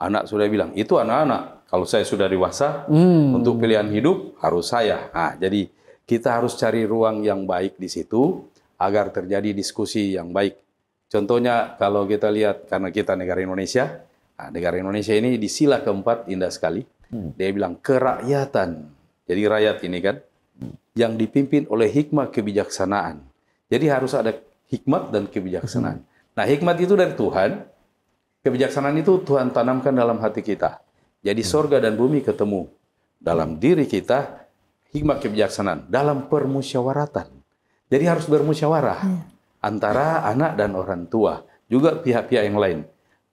Anak sudah bilang, itu anak-anak. Kalau saya sudah dewasa, hmm. untuk pilihan hidup harus saya. Nah, jadi kita harus cari ruang yang baik di situ agar terjadi diskusi yang baik Contohnya kalau kita lihat karena kita negara Indonesia, nah, negara Indonesia ini di sila keempat indah sekali. Hmm. Dia bilang kerakyatan. Jadi rakyat ini kan yang dipimpin oleh hikmah kebijaksanaan. Jadi harus ada hikmat dan kebijaksanaan. Hmm. Nah, hikmat itu dari Tuhan, kebijaksanaan itu Tuhan tanamkan dalam hati kita. Jadi hmm. sorga dan bumi ketemu dalam diri kita hikmat kebijaksanaan dalam permusyawaratan. Jadi harus bermusyawarah. Hmm antara anak dan orang tua, juga pihak-pihak yang lain.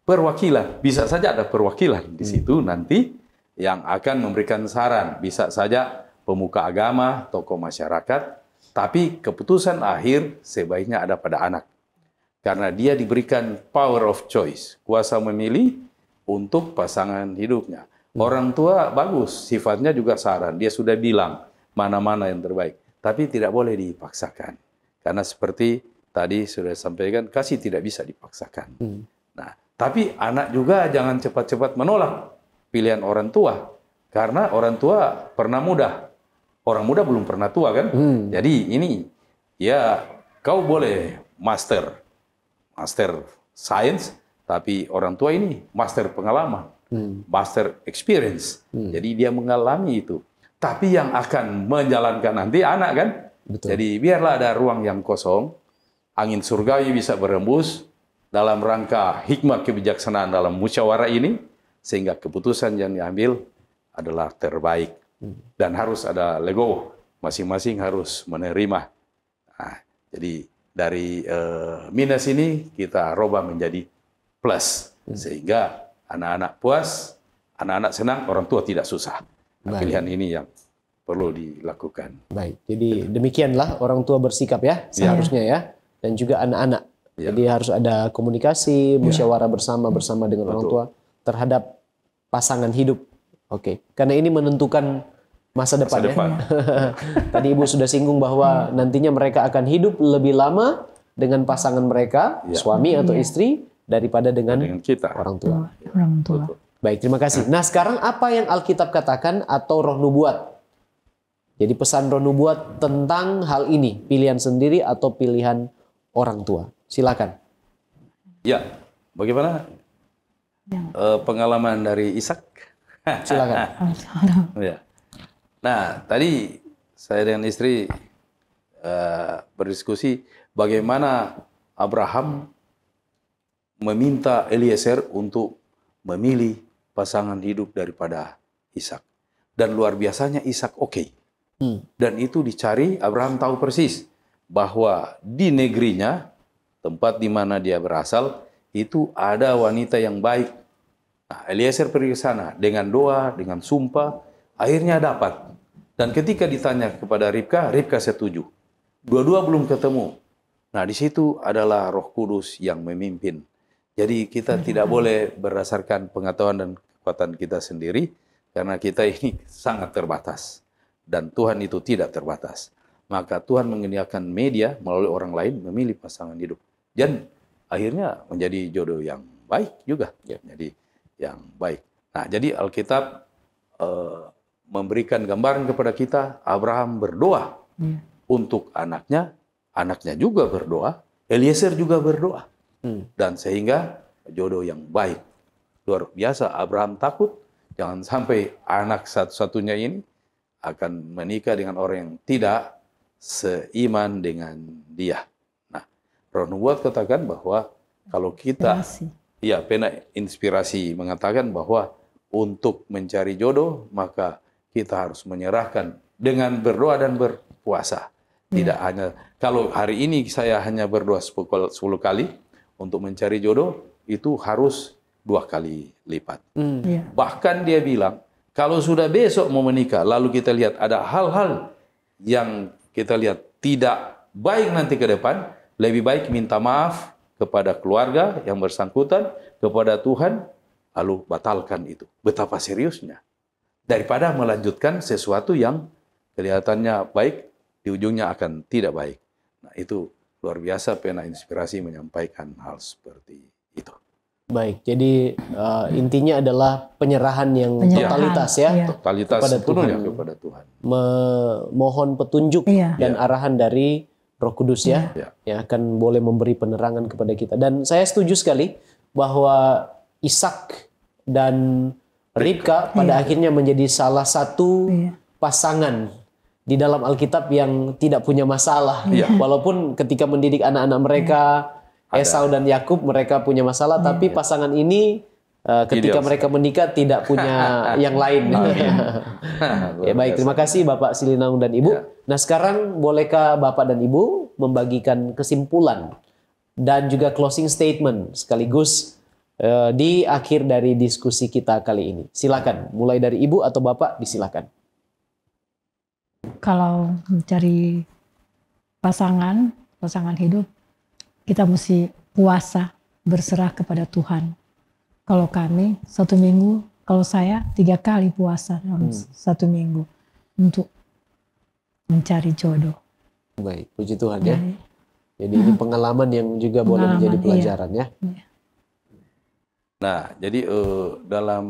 Perwakilan, bisa saja ada perwakilan di hmm. situ nanti yang akan memberikan saran, bisa saja pemuka agama, tokoh masyarakat, tapi keputusan akhir sebaiknya ada pada anak. Karena dia diberikan power of choice, kuasa memilih untuk pasangan hidupnya. Hmm. Orang tua bagus, sifatnya juga saran, dia sudah bilang mana-mana yang terbaik, tapi tidak boleh dipaksakan. Karena seperti tadi sudah sampaikan kasih tidak bisa dipaksakan. Hmm. Nah, tapi anak juga jangan cepat-cepat menolak pilihan orang tua karena orang tua pernah muda, orang muda belum pernah tua kan. Hmm. Jadi ini ya kau boleh master, master science, tapi orang tua ini master pengalaman, hmm. master experience. Hmm. Jadi dia mengalami itu. Tapi yang akan menjalankan nanti anak kan. Betul. Jadi biarlah ada ruang yang kosong angin surgawi bisa berembus dalam rangka hikmah kebijaksanaan dalam musyawarah ini sehingga keputusan yang diambil adalah terbaik dan harus ada legowo masing-masing harus menerima nah, jadi dari eh, minus ini kita roba menjadi plus hmm. sehingga anak-anak puas anak-anak senang orang tua tidak susah nah, pilihan ini yang perlu dilakukan baik jadi demikianlah orang tua bersikap ya iya. seharusnya ya dan juga anak-anak. Ya. Jadi harus ada komunikasi, iya. musyawarah ya. bersama bersama dengan Betul. orang tua terhadap pasangan hidup. Oke, okay. karena ini menentukan masa depan. Masa depan. Ya? Tadi ibu sudah singgung bahwa hmm. nantinya mereka akan hidup lebih lama dengan pasangan mereka, ya. suami atau ya. istri, daripada dengan, dengan kita orang tua. Orang tua. Betul. Baik, terima kasih. Nah, sekarang apa yang Alkitab katakan atau roh nubuat? Jadi pesan roh nubuat tentang hal ini, pilihan sendiri atau pilihan orang tua. Silakan. Ya, bagaimana ya. Uh, pengalaman dari Ishak? <laughs> Silakan. ya. Nah, tadi saya dengan istri uh, berdiskusi bagaimana Abraham meminta Eliezer untuk memilih pasangan hidup daripada Ishak. Dan luar biasanya Ishak oke. Okay. Hmm. Dan itu dicari Abraham tahu persis bahwa di negerinya, tempat di mana dia berasal, itu ada wanita yang baik. Nah, Eliezer pergi ke sana dengan doa, dengan sumpah, akhirnya dapat. Dan ketika ditanya kepada Ribka, Ribka setuju. Dua-dua belum ketemu. Nah, di situ adalah Roh Kudus yang memimpin. Jadi kita hmm. tidak boleh berdasarkan pengetahuan dan kekuatan kita sendiri karena kita ini <laughs> sangat terbatas dan Tuhan itu tidak terbatas maka Tuhan mengenalkan media melalui orang lain memilih pasangan hidup dan akhirnya menjadi jodoh yang baik juga ya. jadi yang baik nah jadi Alkitab uh, memberikan gambaran kepada kita Abraham berdoa ya. untuk anaknya anaknya juga berdoa Eliezer juga berdoa hmm. dan sehingga jodoh yang baik luar biasa Abraham takut jangan sampai anak satu-satunya ini akan menikah dengan orang yang tidak seiman dengan dia. Nah, Ron katakan bahwa kalau kita ya pena inspirasi mengatakan bahwa untuk mencari jodoh maka kita harus menyerahkan dengan berdoa dan berpuasa. Ya. Tidak hanya kalau hari ini saya hanya berdoa 10 kali untuk mencari jodoh itu harus dua kali lipat. Hmm. Ya. Bahkan dia bilang kalau sudah besok mau menikah lalu kita lihat ada hal-hal yang kita lihat tidak baik nanti ke depan, lebih baik minta maaf kepada keluarga yang bersangkutan, kepada Tuhan, lalu batalkan itu. Betapa seriusnya. Daripada melanjutkan sesuatu yang kelihatannya baik, di ujungnya akan tidak baik. Nah, itu luar biasa pena inspirasi menyampaikan hal seperti itu. Baik, jadi uh, intinya adalah penyerahan yang penyerahan, totalitas ya, iya. totalitas kepada ya Tuhan, ya, kepada Tuhan. Memohon petunjuk iya. dan iya. arahan dari Roh Kudus ya, iya. yang akan boleh memberi penerangan kepada kita. Dan saya setuju sekali bahwa Ishak dan Ribka pada iya. akhirnya menjadi salah satu iya. pasangan di dalam Alkitab yang tidak punya masalah, iya. walaupun ketika mendidik anak-anak mereka. Iya ada. Esau dan Yakub mereka punya masalah, hmm. tapi iya. pasangan ini uh, ketika Gideon. mereka menikah tidak punya <laughs> yang lain. <laughs> Nah, ya. ya baik, terima kasih Bapak Silinaung dan Ibu. Ya. Nah sekarang bolehkah Bapak dan Ibu membagikan kesimpulan dan juga closing statement sekaligus uh, di akhir dari diskusi kita kali ini. Silakan, mulai dari Ibu atau Bapak, disilakan. Kalau mencari pasangan, pasangan hidup kita mesti puasa berserah kepada Tuhan. Kalau kami satu minggu, kalau saya tiga kali puasa dalam hmm. satu minggu untuk mencari jodoh. Baik, puji Tuhan ya. Jadi ini hmm. pengalaman yang juga pengalaman, boleh menjadi iya. pelajaran ya. iya. ya. Nah, jadi uh, dalam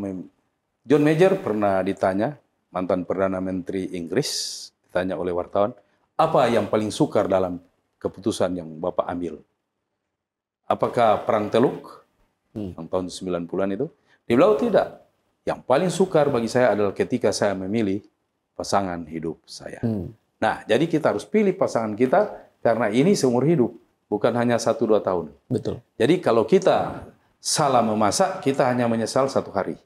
John Major pernah ditanya mantan perdana menteri Inggris ditanya oleh wartawan apa yang paling sukar dalam keputusan yang bapak ambil Apakah perang Teluk hmm. yang tahun 90-an itu? di bilang oh, tidak. Yang paling sukar bagi saya adalah ketika saya memilih pasangan hidup saya. Hmm. Nah, jadi kita harus pilih pasangan kita karena ini seumur hidup, bukan hanya satu dua tahun. Betul. Jadi kalau kita salah memasak, kita hanya menyesal satu hari.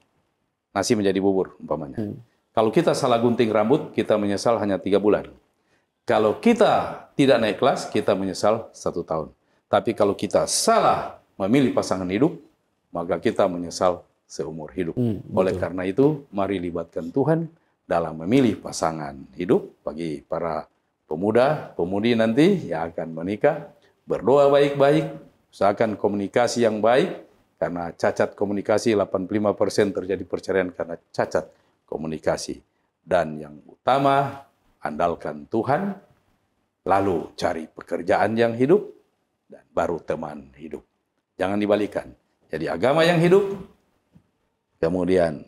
Nasi menjadi bubur umpamanya. Hmm. Kalau kita salah gunting rambut, kita menyesal hanya tiga bulan. Kalau kita tidak naik kelas, kita menyesal satu tahun. Tapi kalau kita salah memilih pasangan hidup, maka kita menyesal seumur hidup. Hmm, Oleh karena itu, mari libatkan Tuhan dalam memilih pasangan hidup bagi para pemuda, pemudi nanti yang akan menikah. Berdoa baik-baik, usahakan komunikasi yang baik, karena cacat komunikasi 85% terjadi perceraian karena cacat komunikasi. Dan yang utama, andalkan Tuhan, lalu cari pekerjaan yang hidup, dan baru teman hidup. Jangan dibalikan. Jadi agama yang hidup, kemudian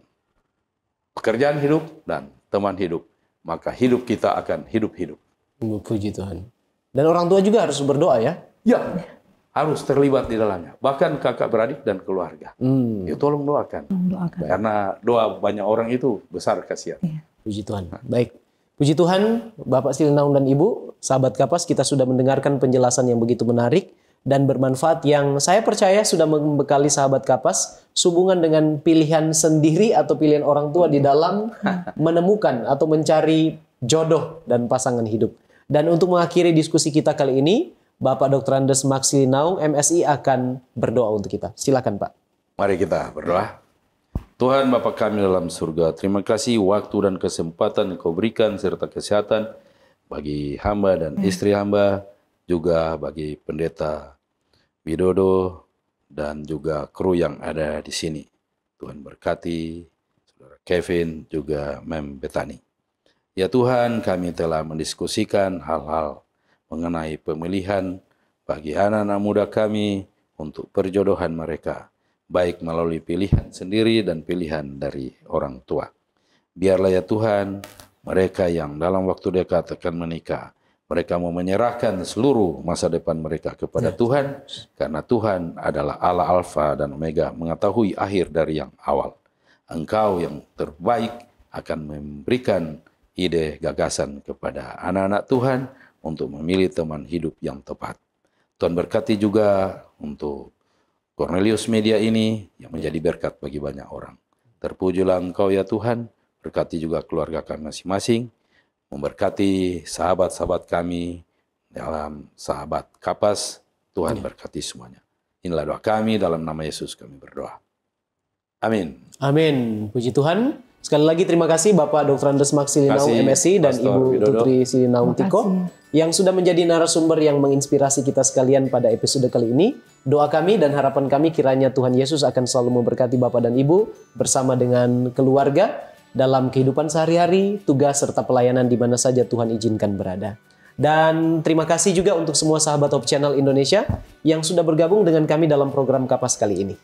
pekerjaan hidup dan teman hidup. Maka hidup kita akan hidup-hidup. Puji Tuhan. Dan orang tua juga harus berdoa ya? Ya, harus terlibat di dalamnya. Bahkan kakak beradik dan keluarga. Hmm. Ya tolong doakan. doakan. Karena doa banyak orang itu besar kasihan. Ya. Puji Tuhan. Baik. Puji Tuhan Bapak Silnaun dan Ibu Sahabat Kapas, kita sudah mendengarkan penjelasan yang begitu menarik dan bermanfaat yang saya percaya sudah membekali sahabat kapas hubungan dengan pilihan sendiri atau pilihan orang tua di dalam <laughs> menemukan atau mencari jodoh dan pasangan hidup. Dan untuk mengakhiri diskusi kita kali ini, Bapak Dr. Andes Maxi Naung MSI akan berdoa untuk kita. Silakan Pak. Mari kita berdoa. Tuhan Bapak kami dalam surga, terima kasih waktu dan kesempatan yang kau berikan serta kesehatan bagi hamba dan hmm. istri hamba, juga bagi pendeta Widodo dan juga kru yang ada di sini. Tuhan berkati saudara Kevin juga Mem Betani. Ya Tuhan, kami telah mendiskusikan hal-hal mengenai pemilihan bagi anak-anak muda kami untuk perjodohan mereka, baik melalui pilihan sendiri dan pilihan dari orang tua. Biarlah ya Tuhan, mereka yang dalam waktu dekat akan menikah. Mereka mau menyerahkan seluruh masa depan mereka kepada ya. Tuhan karena Tuhan adalah Allah Alfa dan Omega, mengetahui akhir dari yang awal. Engkau yang terbaik akan memberikan ide gagasan kepada anak-anak Tuhan untuk memilih teman hidup yang tepat. Tuhan berkati juga untuk Cornelius Media ini yang menjadi berkat bagi banyak orang. Terpujilah Engkau ya Tuhan berkati juga keluarga kami masing-masing, memberkati sahabat-sahabat kami dalam sahabat kapas, Tuhan berkati semuanya. Inilah doa kami dalam nama Yesus kami berdoa. Amin. Amin. Puji Tuhan. Sekali lagi terima kasih Bapak Dr. Andes Maxilinau MSc dan Ibu Widodo. Tutri Silinau Tiko yang sudah menjadi narasumber yang menginspirasi kita sekalian pada episode kali ini. Doa kami dan harapan kami kiranya Tuhan Yesus akan selalu memberkati Bapak dan Ibu bersama dengan keluarga dalam kehidupan sehari-hari, tugas serta pelayanan di mana saja Tuhan izinkan berada. Dan terima kasih juga untuk semua sahabat Hope Channel Indonesia yang sudah bergabung dengan kami dalam program Kapas kali ini.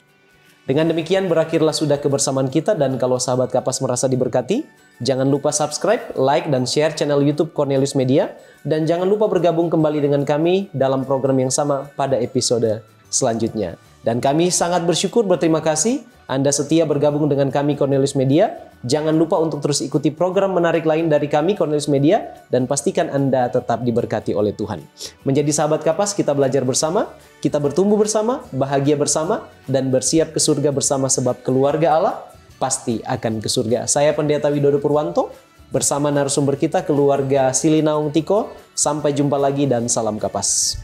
Dengan demikian berakhirlah sudah kebersamaan kita dan kalau sahabat Kapas merasa diberkati, jangan lupa subscribe, like, dan share channel YouTube Cornelius Media. Dan jangan lupa bergabung kembali dengan kami dalam program yang sama pada episode selanjutnya. Dan kami sangat bersyukur berterima kasih Anda setia bergabung dengan kami Cornelius Media Jangan lupa untuk terus ikuti program menarik lain dari kami Cornelius Media dan pastikan Anda tetap diberkati oleh Tuhan. Menjadi sahabat kapas kita belajar bersama, kita bertumbuh bersama, bahagia bersama dan bersiap ke surga bersama sebab keluarga Allah pasti akan ke surga. Saya Pendeta Widodo Purwanto bersama narasumber kita keluarga Silinaung Tiko. Sampai jumpa lagi dan salam kapas.